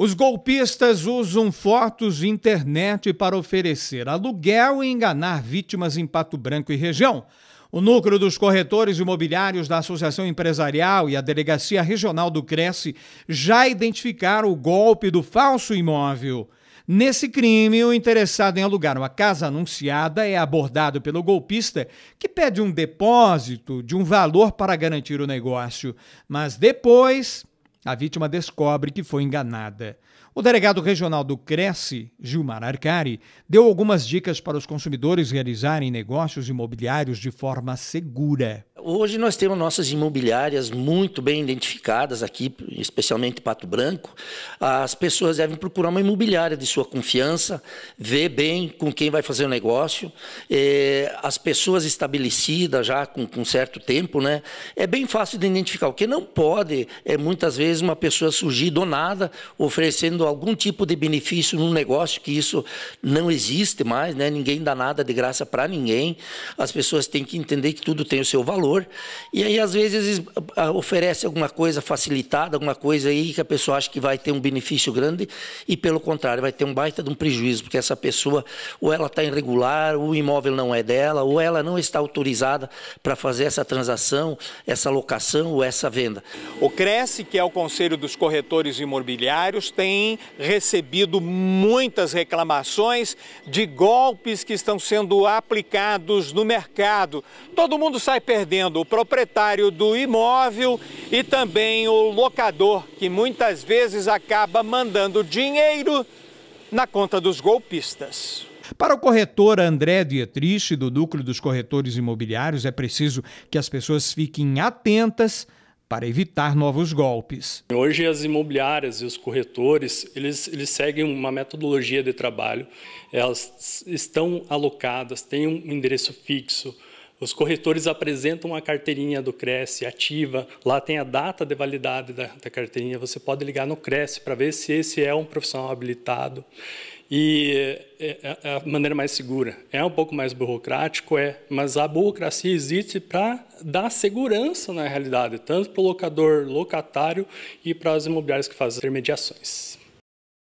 Os golpistas usam fotos de internet para oferecer aluguel e enganar vítimas em Pato Branco e região. O núcleo dos corretores imobiliários da Associação Empresarial e a Delegacia Regional do Cresce já identificaram o golpe do falso imóvel. Nesse crime, o interessado em alugar uma casa anunciada é abordado pelo golpista, que pede um depósito de um valor para garantir o negócio. Mas depois, a vítima descobre que foi enganada. O delegado regional do Cresce, Gilmar Arcari, deu algumas dicas para os consumidores realizarem negócios imobiliários de forma segura hoje nós temos nossas imobiliárias muito bem identificadas aqui, especialmente Pato Branco. As pessoas devem procurar uma imobiliária de sua confiança, ver bem com quem vai fazer o negócio. É, as pessoas estabelecidas já com, com certo tempo, né? É bem fácil de identificar. O que não pode é muitas vezes uma pessoa surgir do nada oferecendo algum tipo de benefício num negócio que isso não existe mais, né? Ninguém dá nada de graça para ninguém. As pessoas têm que entender que tudo tem o seu valor valor. E aí, às vezes, ah, ah, oferece alguma coisa facilitada, alguma coisa aí que a pessoa acha que vai ter um benefício grande e, pelo contrário, vai ter um baita de um prejuízo, porque essa pessoa ou ela está irregular, ou o imóvel não é dela, ou ela não está autorizada para fazer essa transação, essa locação ou essa venda. O Cresce, que é o Conselho dos Corretores Imobiliários, tem recebido muitas reclamações de golpes que estão sendo aplicados no mercado. Todo mundo sai perdendo o proprietário do imóvel e também o locador, que muitas vezes acaba mandando dinheiro na conta dos golpistas. Para o corretor André Dietrich, do Núcleo dos Corretores Imobiliários, é preciso que as pessoas fiquem atentas para evitar novos golpes. Hoje as imobiliárias e os corretores, eles, eles seguem uma metodologia de trabalho. Elas estão alocadas, têm um endereço fixo, os corretores apresentam a carteirinha do Cresce ativa, lá tem a data de validade da, da carteirinha, você pode ligar no Cresce para ver se esse é um profissional habilitado. E é, é, é a maneira mais segura. É um pouco mais burocrático, é, mas a burocracia existe para dar segurança na realidade, tanto para o locador, locatário e para as imobiliárias que fazem intermediações.